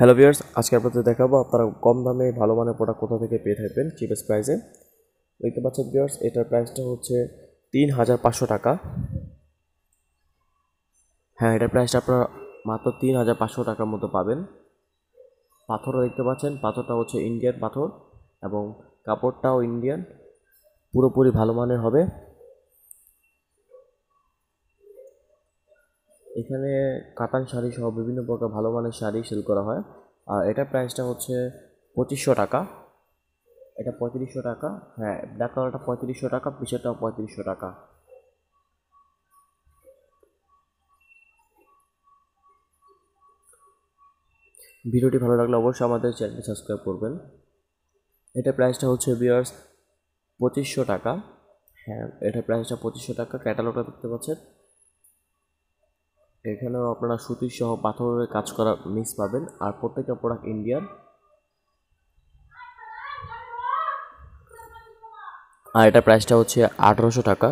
hello viewers আজকে আপনাদের দেখাবো আপনারা কম দামে ভালো মানের প্রোডাক্ট কোথা থেকে পেয়ে থাকবেন চিপেস্ট প্রাইসে দেখতে পাচ্ছেন ভিউয়ার্স এটার প্রাইসটা হচ্ছে তিন হাজার পাঁচশো টাকা হ্যাঁ এটার প্রাইসটা আপনারা মাত্র তিন হাজার পাঁচশো টাকার মতো পাবেন পাথরও দেখতে পাচ্ছেন পাথরটা হচ্ছে ইন্ডিয়ান পাথর এবং কাপড়টাও ইন্ডিয়ান পুরোপুরি ভালো মানের হবে এখানে কাতান শাড়ি সহ বিভিন্ন প্রকার ভালো মানের শাড়ি সেল করা হয় আর এটার প্রাইসটা হচ্ছে পঁচিশশো টাকা এটা পঁয়ত্রিশশো টাকা হ্যাঁ ব্ল্যাক কালারটা পঁয়ত্রিশশো টাকা পিছারটাও পঁয়ত্রিশশো টাকা ভিডিওটি ভালো লাগলে অবশ্যই আমাদের চ্যানেলটি সাবস্ক্রাইব করবেন এটা প্রাইসটা হচ্ছে বিয়ার্স পঁচিশশো টাকা হ্যাঁ এটা প্রাইসটা পঁচিশশো টাকা ক্যাটালগটা দেখতে পাচ্ছেন এখানেও আপনারা সুতির সহ পাথরের কাজ করা মিস পাবেন আর প্রত্যেকটা প্রোডাক্ট ইন্ডিয়ান আর এটা প্রাইসটা হচ্ছে আঠেরোশো টাকা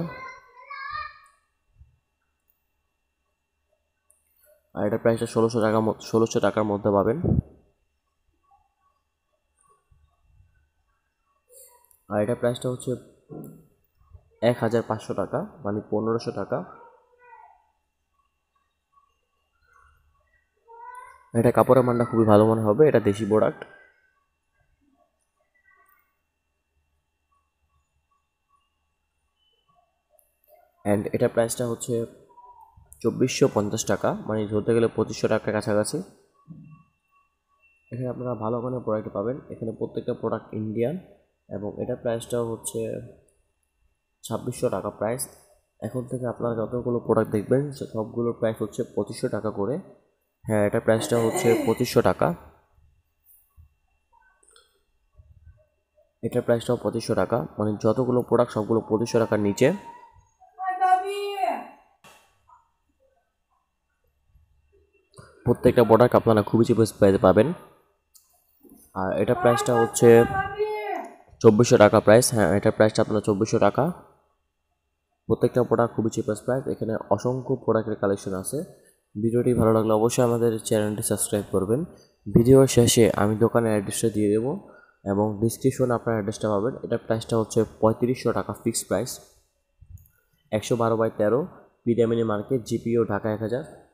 আর এটা প্রাইসটা ষোলোশো টাকা ষোলোশো টাকার মধ্যে পাবেন আর এটা প্রাইসটা হচ্ছে এক হাজার পাঁচশো টাকা মানে পনেরোশো টাকা এটা কাপড়ের মানটা খুবই ভালো মনে হবে এটা দেশি প্রোডাক্ট অ্যান্ড এটা প্রাইসটা হচ্ছে চব্বিশশো পঞ্চাশ টাকা মানে ধরতে গেলে পঁচিশশো টাকার কাছাকাছি এখানে আপনারা ভালো মানের প্রোডাক্ট পাবেন এখানে প্রত্যেকটা প্রোডাক্ট ইন্ডিয়ান এবং এটা প্রাইসটাও হচ্ছে ছাব্বিশশো টাকা প্রাইস এখন থেকে আপনারা যতগুলো প্রোডাক্ট দেখবেন সবগুলোর প্রাইস হচ্ছে পঁচিশশো টাকা করে হ্যাঁ এটা প্রাইসটা হচ্ছে পঁচিশশো টাকা এটার প্রাইসটাও পঁচিশশো টাকা মানে যতগুলো প্রোডাক্ট সবগুলো পঁচিশশো টাকার নিচে প্রত্যেকটা প্রোডাক্ট আপনারা খুবই চিপ প্রাইসে পাবেন আর এটা প্রাইসটা হচ্ছে চব্বিশশো টাকা প্রাইস হ্যাঁ এটার প্রাইসটা আপনার চব্বিশশো টাকা প্রত্যেকটা প্রোডাক্ট খুবই চিপেস্ট প্রাইস এখানে অসংখ্য প্রোডাক্টের কালেকশন আছে ভিডিওটি ভালো লাগলে অবশ্যই আমাদের চ্যানেলটি সাবস্ক্রাইব করবেন ভিডিওর শেষে আমি দোকানের অ্যাড্রেসটা দিয়ে দেবো এবং ডিসক্রিপশনে আপনার অ্যাড্রেসটা পাবেন এটা প্রাইসটা হচ্ছে পঁয়ত্রিশশো টাকা ফিক্সড প্রাইস একশো বারো বাই তেরো পিডিয়ামিনি মার্কেট জিপিও ঢাকা এক হাজার